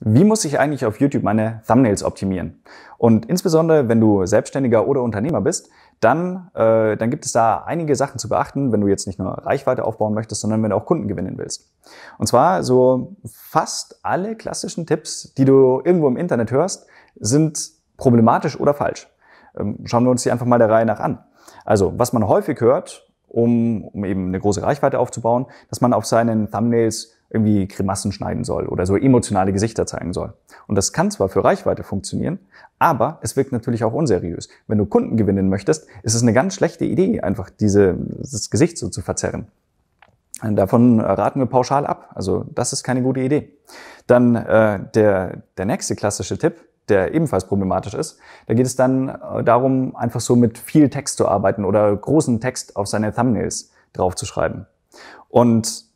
Wie muss ich eigentlich auf YouTube meine Thumbnails optimieren? Und insbesondere, wenn du Selbstständiger oder Unternehmer bist, dann, äh, dann gibt es da einige Sachen zu beachten, wenn du jetzt nicht nur Reichweite aufbauen möchtest, sondern wenn du auch Kunden gewinnen willst. Und zwar so fast alle klassischen Tipps, die du irgendwo im Internet hörst, sind problematisch oder falsch. Ähm, schauen wir uns die einfach mal der Reihe nach an. Also, was man häufig hört, um, um eben eine große Reichweite aufzubauen, dass man auf seinen Thumbnails irgendwie Grimassen schneiden soll oder so emotionale Gesichter zeigen soll. Und das kann zwar für Reichweite funktionieren, aber es wirkt natürlich auch unseriös. Wenn du Kunden gewinnen möchtest, ist es eine ganz schlechte Idee, einfach diese, das Gesicht so zu verzerren. Davon raten wir pauschal ab. Also das ist keine gute Idee. Dann äh, der, der nächste klassische Tipp, der ebenfalls problematisch ist. Da geht es dann äh, darum, einfach so mit viel Text zu arbeiten oder großen Text auf seine Thumbnails draufzuschreiben. Und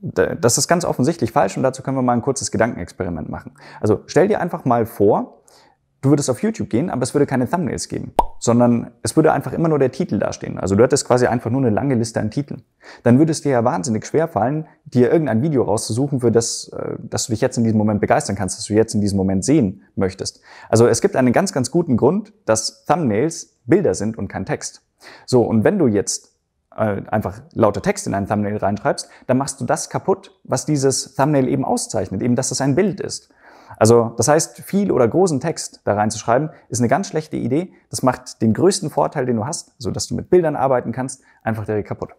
das ist ganz offensichtlich falsch und dazu können wir mal ein kurzes Gedankenexperiment machen. Also stell dir einfach mal vor, du würdest auf YouTube gehen, aber es würde keine Thumbnails geben, sondern es würde einfach immer nur der Titel dastehen. Also du hättest quasi einfach nur eine lange Liste an Titeln. Dann würde es dir ja wahnsinnig schwer fallen, dir irgendein Video rauszusuchen, für das, äh, dass du dich jetzt in diesem Moment begeistern kannst, dass du jetzt in diesem Moment sehen möchtest. Also es gibt einen ganz, ganz guten Grund, dass Thumbnails Bilder sind und kein Text. So, und wenn du jetzt äh, einfach lauter Text in ein Thumbnail reinschreibst, dann machst du das kaputt, was dieses Thumbnail eben auszeichnet, eben dass das ein Bild ist. Also das heißt, viel oder großen Text da reinzuschreiben, ist eine ganz schlechte Idee. Das macht den größten Vorteil, den du hast, so dass du mit Bildern arbeiten kannst, einfach direkt kaputt.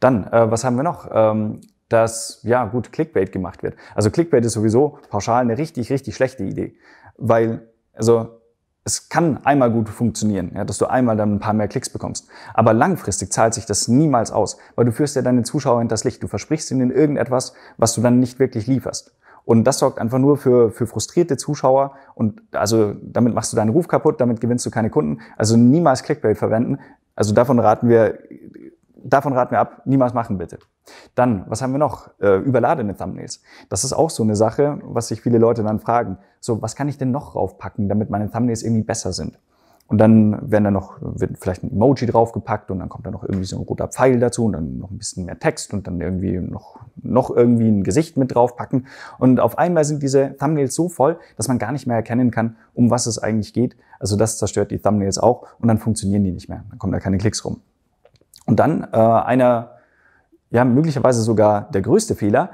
Dann, äh, was haben wir noch? Ähm, dass, ja gut, Clickbait gemacht wird. Also Clickbait ist sowieso pauschal eine richtig, richtig schlechte Idee, weil, also es kann einmal gut funktionieren, ja, dass du einmal dann ein paar mehr Klicks bekommst. Aber langfristig zahlt sich das niemals aus, weil du führst ja deine Zuschauer in das Licht. Du versprichst ihnen irgendetwas, was du dann nicht wirklich lieferst. Und das sorgt einfach nur für, für frustrierte Zuschauer und also damit machst du deinen Ruf kaputt, damit gewinnst du keine Kunden. Also niemals Clickbait verwenden. Also davon raten wir Davon raten wir ab, niemals machen bitte. Dann, was haben wir noch? Äh, überladene Thumbnails. Das ist auch so eine Sache, was sich viele Leute dann fragen. So, was kann ich denn noch raufpacken, damit meine Thumbnails irgendwie besser sind? Und dann werden da noch, wird vielleicht ein Emoji draufgepackt und dann kommt da noch irgendwie so ein roter Pfeil dazu und dann noch ein bisschen mehr Text und dann irgendwie noch, noch irgendwie ein Gesicht mit draufpacken. Und auf einmal sind diese Thumbnails so voll, dass man gar nicht mehr erkennen kann, um was es eigentlich geht. Also das zerstört die Thumbnails auch und dann funktionieren die nicht mehr. Dann kommen da keine Klicks rum. Und dann äh, einer, ja, möglicherweise sogar der größte Fehler,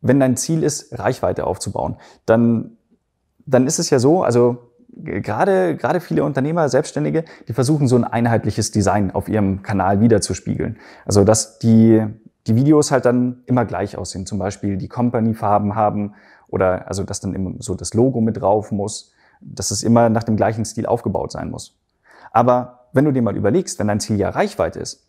wenn dein Ziel ist, Reichweite aufzubauen, dann, dann ist es ja so, also gerade, gerade viele Unternehmer, Selbstständige, die versuchen so ein einheitliches Design auf ihrem Kanal wiederzuspiegeln. Also, dass die, die Videos halt dann immer gleich aussehen, zum Beispiel die Company-Farben haben oder also, dass dann immer so das Logo mit drauf muss, dass es immer nach dem gleichen Stil aufgebaut sein muss. Aber wenn du dir mal überlegst, wenn dein Ziel ja Reichweite ist,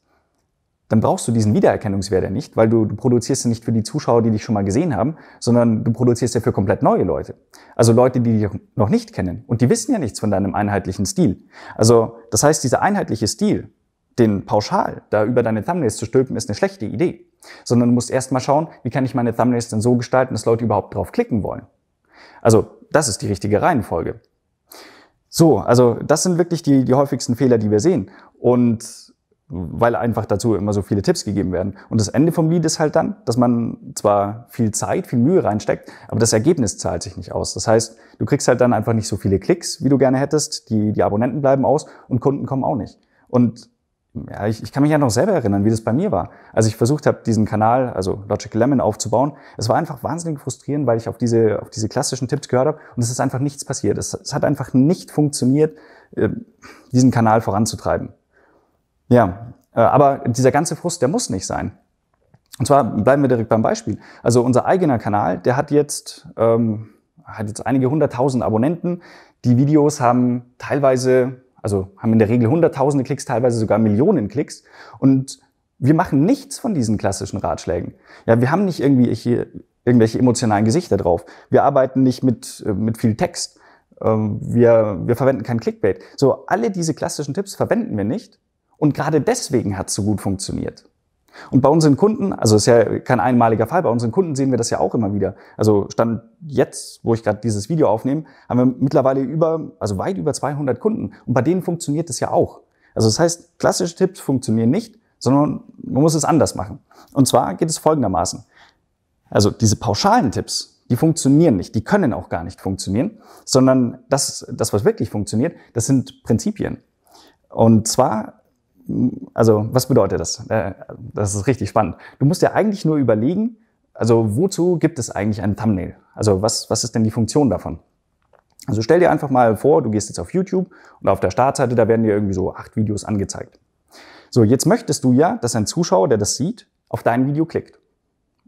dann brauchst du diesen Wiedererkennungswert ja nicht, weil du, du produzierst ja nicht für die Zuschauer, die dich schon mal gesehen haben, sondern du produzierst ja für komplett neue Leute. Also Leute, die dich noch nicht kennen. Und die wissen ja nichts von deinem einheitlichen Stil. Also das heißt, dieser einheitliche Stil, den pauschal da über deine Thumbnails zu stülpen, ist eine schlechte Idee. Sondern du musst erst mal schauen, wie kann ich meine Thumbnails denn so gestalten, dass Leute überhaupt drauf klicken wollen. Also das ist die richtige Reihenfolge. So, also das sind wirklich die, die häufigsten Fehler, die wir sehen. Und weil einfach dazu immer so viele Tipps gegeben werden. Und das Ende vom Lied ist halt dann, dass man zwar viel Zeit, viel Mühe reinsteckt, aber das Ergebnis zahlt sich nicht aus. Das heißt, du kriegst halt dann einfach nicht so viele Klicks, wie du gerne hättest, die, die Abonnenten bleiben aus und Kunden kommen auch nicht. Und ja, ich, ich kann mich ja noch selber erinnern, wie das bei mir war. Als ich versucht habe, diesen Kanal, also Logic Lemon, aufzubauen, es war einfach wahnsinnig frustrierend, weil ich auf diese, auf diese klassischen Tipps gehört habe und es ist einfach nichts passiert. Es, es hat einfach nicht funktioniert, äh, diesen Kanal voranzutreiben. Ja, äh, aber dieser ganze Frust, der muss nicht sein. Und zwar bleiben wir direkt beim Beispiel. Also unser eigener Kanal, der hat jetzt, ähm, hat jetzt einige hunderttausend Abonnenten. Die Videos haben teilweise, also haben in der Regel hunderttausende Klicks, teilweise sogar Millionen Klicks. Und wir machen nichts von diesen klassischen Ratschlägen. Ja, wir haben nicht irgendwie hier irgendwelche emotionalen Gesichter drauf. Wir arbeiten nicht mit, äh, mit viel Text. Ähm, wir, wir verwenden kein Clickbait. So, alle diese klassischen Tipps verwenden wir nicht, und gerade deswegen hat es so gut funktioniert. Und bei unseren Kunden, also ist ja kein einmaliger Fall, bei unseren Kunden sehen wir das ja auch immer wieder. Also stand jetzt, wo ich gerade dieses Video aufnehme, haben wir mittlerweile über, also weit über 200 Kunden. Und bei denen funktioniert es ja auch. Also das heißt, klassische Tipps funktionieren nicht, sondern man muss es anders machen. Und zwar geht es folgendermaßen. Also diese pauschalen Tipps, die funktionieren nicht, die können auch gar nicht funktionieren, sondern das, das was wirklich funktioniert, das sind Prinzipien. Und zwar also was bedeutet das? Äh, das ist richtig spannend. Du musst ja eigentlich nur überlegen, also wozu gibt es eigentlich ein Thumbnail? Also was, was ist denn die Funktion davon? Also stell dir einfach mal vor, du gehst jetzt auf YouTube und auf der Startseite, da werden dir irgendwie so acht Videos angezeigt. So, jetzt möchtest du ja, dass ein Zuschauer, der das sieht, auf dein Video klickt.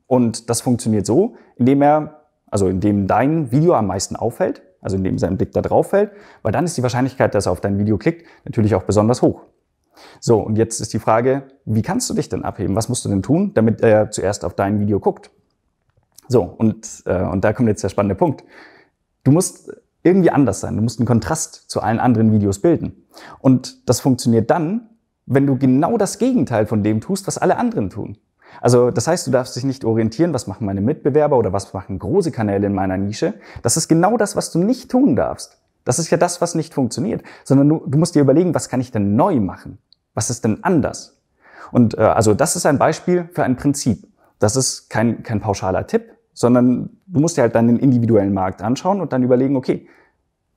Und das funktioniert so, indem er, also indem dein Video am meisten auffällt, also indem sein Blick da drauf fällt, weil dann ist die Wahrscheinlichkeit, dass er auf dein Video klickt, natürlich auch besonders hoch. So, und jetzt ist die Frage, wie kannst du dich denn abheben? Was musst du denn tun, damit er zuerst auf dein Video guckt? So, und, äh, und da kommt jetzt der spannende Punkt. Du musst irgendwie anders sein. Du musst einen Kontrast zu allen anderen Videos bilden. Und das funktioniert dann, wenn du genau das Gegenteil von dem tust, was alle anderen tun. Also das heißt, du darfst dich nicht orientieren, was machen meine Mitbewerber oder was machen große Kanäle in meiner Nische. Das ist genau das, was du nicht tun darfst. Das ist ja das, was nicht funktioniert, sondern du, du musst dir überlegen, was kann ich denn neu machen? Was ist denn anders? Und äh, also das ist ein Beispiel für ein Prinzip. Das ist kein, kein pauschaler Tipp, sondern du musst dir halt dann den individuellen Markt anschauen und dann überlegen, okay,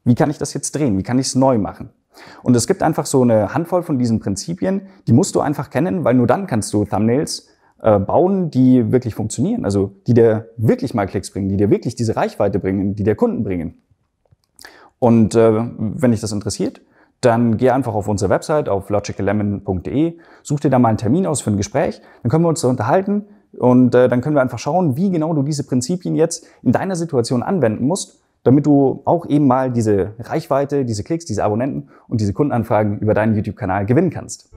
wie kann ich das jetzt drehen? Wie kann ich es neu machen? Und es gibt einfach so eine Handvoll von diesen Prinzipien, die musst du einfach kennen, weil nur dann kannst du Thumbnails äh, bauen, die wirklich funktionieren, also die dir wirklich mal Klicks bringen, die dir wirklich diese Reichweite bringen, die dir Kunden bringen. Und äh, wenn dich das interessiert, dann geh einfach auf unsere Website auf logicallemon.de, such dir da mal einen Termin aus für ein Gespräch, dann können wir uns da unterhalten und äh, dann können wir einfach schauen, wie genau du diese Prinzipien jetzt in deiner Situation anwenden musst, damit du auch eben mal diese Reichweite, diese Klicks, diese Abonnenten und diese Kundenanfragen über deinen YouTube-Kanal gewinnen kannst.